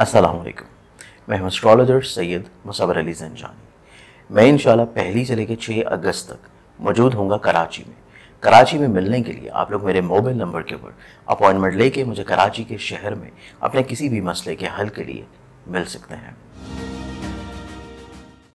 वालेकुम मैं हूं एस्ट्रोलॉजर सैयद मुसवर अली जनजानी मैं इंशाल्लाह पहली से लेकर छः अगस्त तक मौजूद होऊंगा कराची में कराची में मिलने के लिए आप लोग मेरे मोबाइल नंबर के ऊपर अपॉइंटमेंट लेके मुझे कराची के शहर में अपने किसी भी मसले के हल के लिए मिल सकते हैं